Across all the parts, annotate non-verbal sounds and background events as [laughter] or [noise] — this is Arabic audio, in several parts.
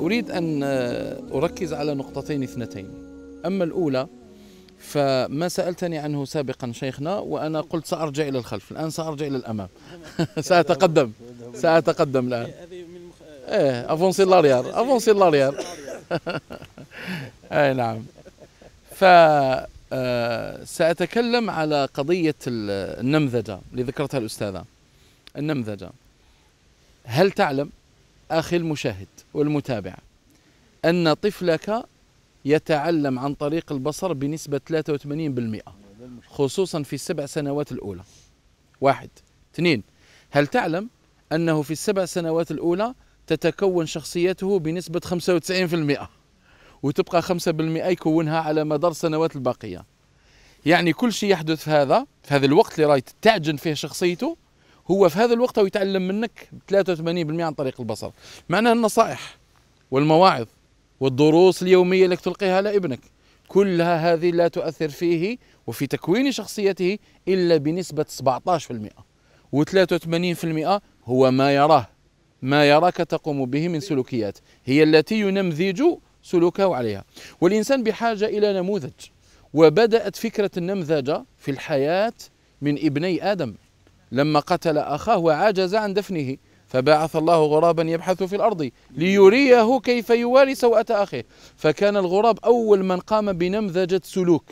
أريد أن آه، أركز على نقطتين اثنتين أما الأولى فما سألتني عنه سابقا شيخنا وأنا قلت سأرجع إلى الخلف الآن سأرجع إلى الأمام [laughs] سأتقدم سأتقدم الآن إيه أفونسي لاريار أفونسي لاريار [laughs] أي نعم ف آه، سأتكلم على قضية النمذجة اللي ذكرتها الأستاذة النمذجة هل تعلم أخي المشاهد والمتابع أن طفلك يتعلم عن طريق البصر بنسبة 83% خصوصا في السبع سنوات الأولى واحد اثنين هل تعلم أنه في السبع سنوات الأولى تتكون شخصيته بنسبة 95% وتبقى 5% يكونها على مدار السنوات الباقية يعني كل شيء يحدث في هذا في هذا الوقت اللي راي تعجن فيه شخصيته هو في هذا الوقت هو يتعلم منك 83% عن طريق البصر معنى النصائح والمواعظ والدروس اليومية التي تلقيها على ابنك كلها هذه لا تؤثر فيه وفي تكوين شخصيته إلا بنسبة 17% و83% هو ما يراه ما يراك تقوم به من سلوكيات هي التي ينمذج سلوكه عليها والإنسان بحاجة إلى نموذج وبدأت فكرة النمذجة في الحياة من ابني آدم لما قتل أخاه وعجز عن دفنه فبعث الله غرابا يبحث في الارض ليريه كيف يواري سوءة اخيه فكان الغراب اول من قام بنمذجة سلوك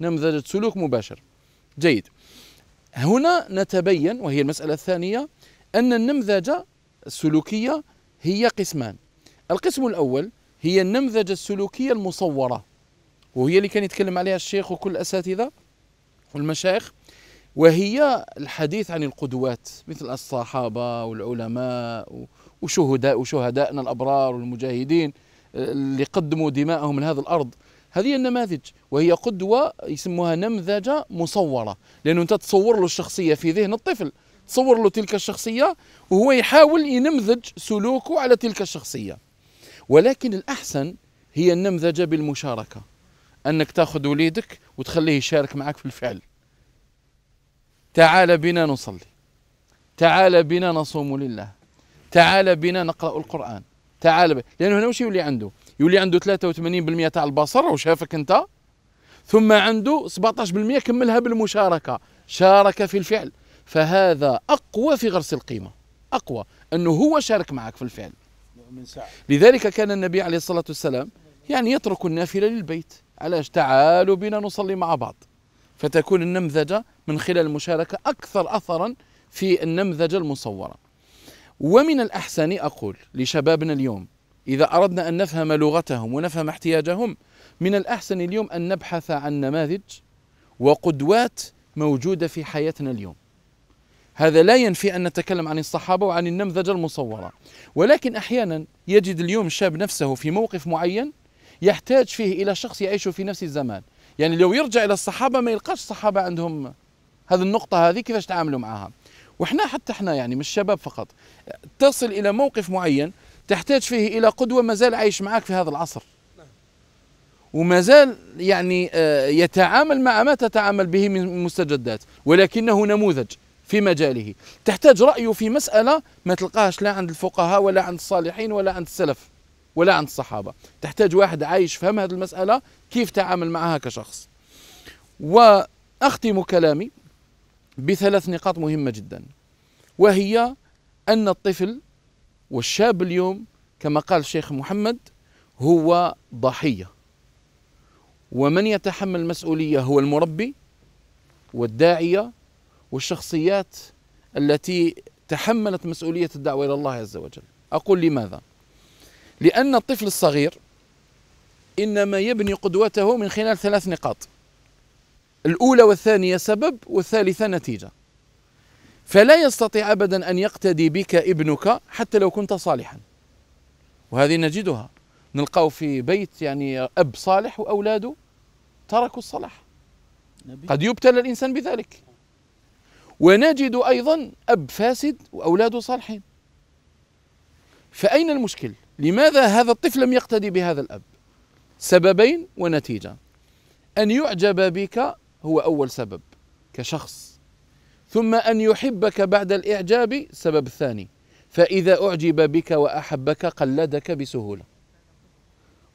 نمذجة سلوك مباشر جيد هنا نتبين وهي المسألة الثانية أن النمذجة السلوكية هي قسمان القسم الأول هي النمذجة السلوكية المصورة وهي اللي كان يتكلم عليها الشيخ وكل الأساتذة والمشايخ وهي الحديث عن القدوات مثل الصحابة والعلماء وشهداء وشهدائنا الأبرار والمجاهدين آه، اللي قدموا دماءهم لهذا الأرض هذه النماذج وهي قدوة يسموها نمذجة مصورة لأنه أنت تصور له الشخصية في ذهن الطفل تصور له تلك الشخصية وهو يحاول ينمذج سلوكه على تلك الشخصية ولكن الأحسن هي النمذجة بالمشاركة أنك تأخذ وليدك وتخليه يشارك معك في الفعل تعال بنا نصلي تعال بنا نصوم لله تعال بنا نقرأ القرآن تعال بنا. لأنه هنا وش يولي عنده يولي عنده 83% تاع البصر وشافك أنت ثم عنده 17% كملها بالمشاركة شارك في الفعل فهذا أقوى في غرس القيمة أقوى أنه هو شارك معك في الفعل لذلك كان النبي عليه الصلاة والسلام يعني يترك النافلة للبيت علاش تعالوا بنا نصلي مع بعض فتكون النمذجة من خلال المشاركة أكثر أثرا في النمذجة المصورة ومن الأحسن أقول لشبابنا اليوم إذا أردنا أن نفهم لغتهم ونفهم احتياجهم من الأحسن اليوم أن نبحث عن نماذج وقدوات موجودة في حياتنا اليوم هذا لا ينفي أن نتكلم عن الصحابة وعن النمذجة المصورة ولكن أحيانا يجد اليوم شاب نفسه في موقف معين يحتاج فيه إلى شخص يعيش في نفس الزمان يعني لو يرجع إلى الصحابة ما يلقاش الصحابة عندهم هذه النقطه هذه كيفاش تعاملوا معها وإحنا حتى إحنا يعني مش شباب فقط تصل إلى موقف معين تحتاج فيه إلى قدوة ما زال عايش معك في هذا العصر وما زال يعني آه، يتعامل مع ما تتعامل به من مستجدات ولكنه نموذج في مجاله تحتاج رأيه في مسألة ما تلقاهاش لا عند الفقهاء ولا عند الصالحين ولا عند السلف ولا عند الصحابة تحتاج واحد عايش فهم هذه المسألة كيف تعامل معها كشخص وأختم كلامي بثلاث نقاط مهمة جدا وهي أن الطفل والشاب اليوم كما قال الشيخ محمد هو ضحية ومن يتحمل المسؤولية هو المربي والداعية والشخصيات التي تحملت مسؤولية الدعوة إلى الله عز وجل أقول لماذا؟ لأن الطفل الصغير إنما يبني قدوته من خلال ثلاث نقاط الأولى والثانية سبب والثالثة نتيجة فلا يستطيع أبدا أن يقتدي بك ابنك حتى لو كنت صالحا وهذه نجدها نلقاو في بيت يعني أب صالح وأولاده تركوا الصلاح قد يبتلى الإنسان بذلك ونجد أيضا أب فاسد وأولاده صالحين فأين المشكل؟ لماذا هذا الطفل لم يقتدي بهذا الأب؟ سببين ونتيجة أن يعجب بك هو أول سبب كشخص ثم أن يحبك بعد الإعجاب السبب الثاني فإذا أعجب بك وأحبك قلدك بسهولة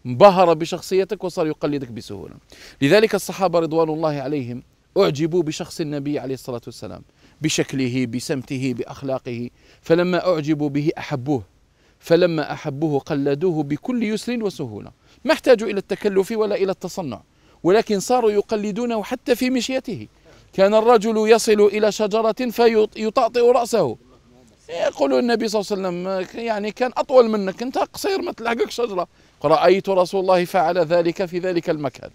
انبهر بشخصيتك وصار يقلدك بسهولة لذلك الصحابة رضوان الله عليهم أعجبوا بشخص النبي عليه الصلاة والسلام بشكله بسمته بأخلاقه فلما أعجبوا به أحبوه فلما أحبوه قلدوه بكل يسر وسهولة ما احتاجوا إلى التكلف ولا إلى التصنع ولكن صاروا يقلدونه حتى في مشيته كان الرجل يصل إلى شجرة فيطأطئ رأسه يقول النبي صلى الله عليه وسلم يعني كان أطول منك أنت قصير ما تلحقك شجرة رأيت رسول الله فعل ذلك في ذلك المكان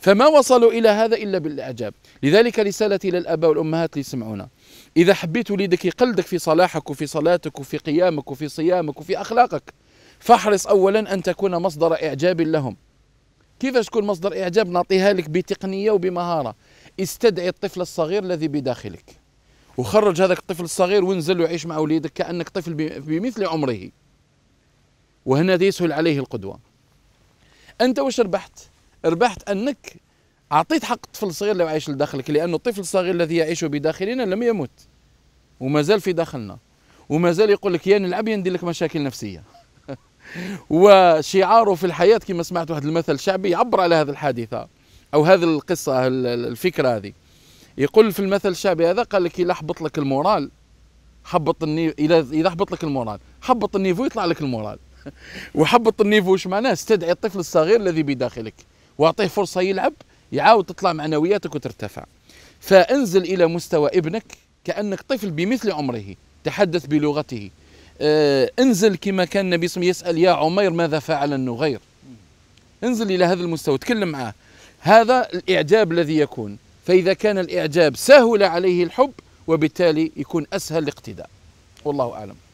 فما وصلوا إلى هذا إلا بالإعجاب لذلك رسالتي للآباء والأمهات اللي يسمعونا إذا حبيت وليدك يقلدك في صلاحك وفي صلاتك وفي قيامك وفي صيامك وفي أخلاقك فاحرص أولا أن تكون مصدر إعجاب لهم كيفاش تكون مصدر اعجاب نعطيها لك بتقنيه وبمهاره استدعي الطفل الصغير الذي بداخلك وخرج هذاك الطفل الصغير وانزل وعيش مع وليدك كانك طفل بمثل عمره وهنا يسهل عليه القدوه انت واش ربحت ربحت انك اعطيت حق الطفل الصغير اللي عايش لداخلك لانه الطفل الصغير الذي يعيش بداخلنا لم يمت وما زال في داخلنا وما زال يقول لك يا نلعب يا ندير لك مشاكل نفسيه وشعاره في الحياة كما سمعت واحد المثل شعبي يعبر على هذه الحادثة أو هذه القصة الفكرة هذه يقول في المثل الشعبي هذا قال لك إذا حبط لك المورال حبط النيفو إذا حبط لك المورال حبط النيفو يطلع لك المورال [laughs] وحبط النيفو وش معناه استدعي الطفل الصغير الذي بداخلك واعطيه فرصة يلعب يعاود تطلع معنوياتك وترتفع فانزل إلى مستوى ابنك كأنك طفل بمثل عمره تحدث بلغته آه، انزل كما كان النبي صلى الله عليه وسلم يسال يا عمير ماذا فعل النغير انزل الى هذا المستوى تكلم معه هذا الاعجاب الذي يكون فاذا كان الاعجاب سهل عليه الحب وبالتالي يكون اسهل الاقتداء والله اعلم